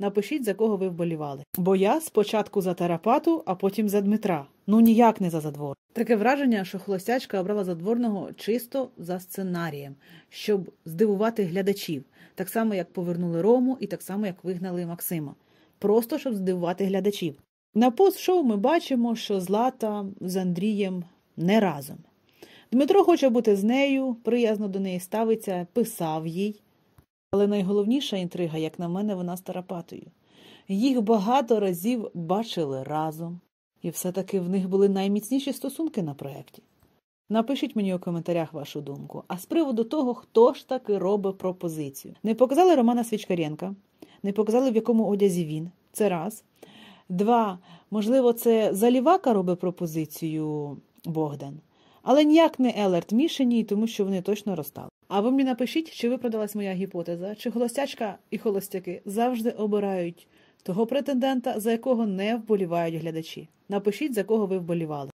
напишіть, за кого ви вболівали. Бо я спочатку за Тарапату, а потім за Дмитра. Ну ніяк не за задвор. Таке враження, що холостячка обрала задворного чисто за сценарієм, щоб здивувати глядачів, так само як повернули Рому, і так само як вигнали Максима. Просто щоб здивувати глядачів. На постшоу ми бачимо, що Злата з Андрієм не разом. Дмитро хоче бути з нею, приязно до неї ставиться, писав їй. Але найголовніша інтрига, як на мене, вона з Тарапатою. Їх багато разів бачили разом, і все-таки в них були найміцніші стосунки на проєкті. Напишіть мені у коментарях вашу думку. А з приводу того, хто ж таки робить пропозицію. Не показали Романа Свічкаренка, не показали, в якому одязі він. Це раз. Два, можливо, це залівака робить пропозицію Богдан. Але ніяк не Елерт мішані, тому що вони точно розстали. А ви мені напишіть, чи виправдалась моя гіпотеза, чи холостячка і холостяки завжди обирають того претендента, за якого не вболівають глядачі. Напишіть, за кого ви вболівали.